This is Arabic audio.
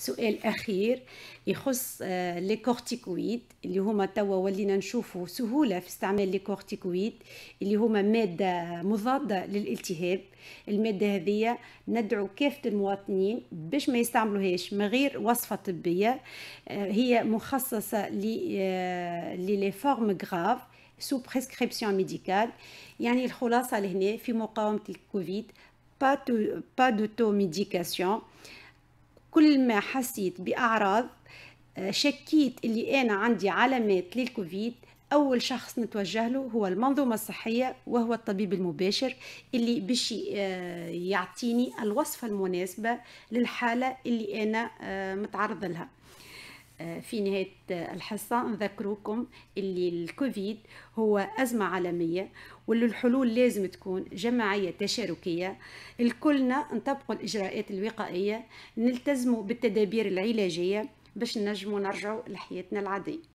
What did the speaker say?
سؤال اخير يخص لي آه، كورتيكويد اللي هما توا ولينا نشوفوا سهوله في استعمال لي كورتيكويد اللي هما ماده مضاده للالتهاب الماده هذه ندعو كافه المواطنين باش ما يستعملوهاش من غير وصفه طبيه آه، هي مخصصه لي لي فورم غراف سو بريسكريبسيون ميديكال يعني الخلاصه لهنا في مقاومه الكوفيد با دو با دوتو ميديكاسيون كل ما حسيت بأعراض آه، شكيت اللي أنا عندي علامات للكوفيد أول شخص نتوجه له هو المنظومة الصحية وهو الطبيب المباشر اللي باش آه، يعطيني الوصفة المناسبة للحالة اللي أنا آه، متعرض لها في نهاية الحصة نذكروكم اللي الكوفيد هو أزمة عالمية واللي الحلول لازم تكون جماعية تشاركية الكلنا نطبق الإجراءات الوقائية نلتزم بالتدابير العلاجية باش نجمو نرجعوا لحياتنا العادية